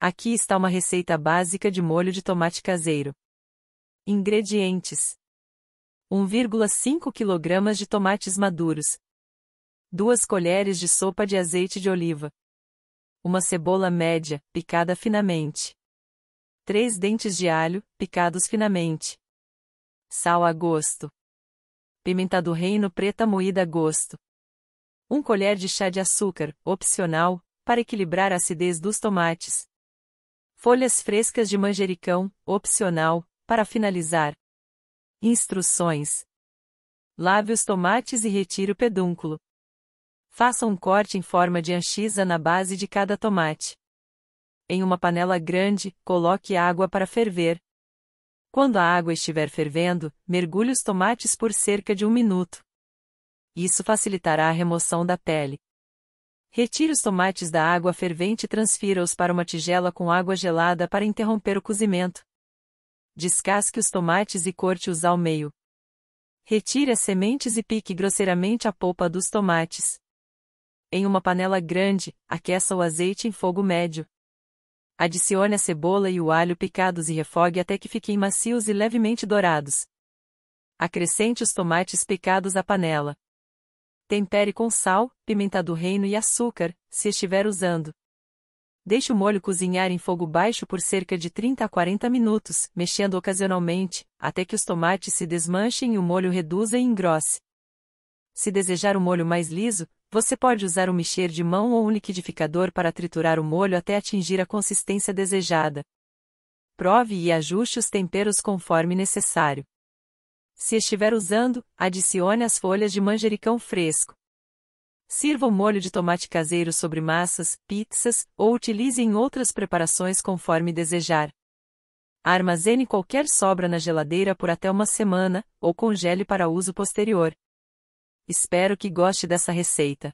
Aqui está uma receita básica de molho de tomate caseiro. Ingredientes: 1,5 kg de tomates maduros, 2 colheres de sopa de azeite de oliva, uma cebola média, picada finamente, 3 dentes de alho, picados finamente, sal a gosto, pimenta do reino preta moída a gosto, 1 colher de chá de açúcar, opcional, para equilibrar a acidez dos tomates. Folhas frescas de manjericão, opcional, para finalizar. Instruções: Lave os tomates e retire o pedúnculo. Faça um corte em forma de anchisa na base de cada tomate. Em uma panela grande, coloque água para ferver. Quando a água estiver fervendo, mergulhe os tomates por cerca de um minuto. Isso facilitará a remoção da pele. Retire os tomates da água fervente e transfira-os para uma tigela com água gelada para interromper o cozimento. Descasque os tomates e corte-os ao meio. Retire as sementes e pique grosseiramente a polpa dos tomates. Em uma panela grande, aqueça o azeite em fogo médio. Adicione a cebola e o alho picados e refogue até que fiquem macios e levemente dourados. Acrescente os tomates picados à panela. Tempere com sal, pimenta do reino e açúcar, se estiver usando. Deixe o molho cozinhar em fogo baixo por cerca de 30 a 40 minutos, mexendo ocasionalmente, até que os tomates se desmanchem e o molho reduza e engrosse. Se desejar um molho mais liso, você pode usar um mexer de mão ou um liquidificador para triturar o molho até atingir a consistência desejada. Prove e ajuste os temperos conforme necessário. Se estiver usando, adicione as folhas de manjericão fresco. Sirva o molho de tomate caseiro sobre massas, pizzas ou utilize em outras preparações conforme desejar. Armazene qualquer sobra na geladeira por até uma semana ou congele para uso posterior. Espero que goste dessa receita.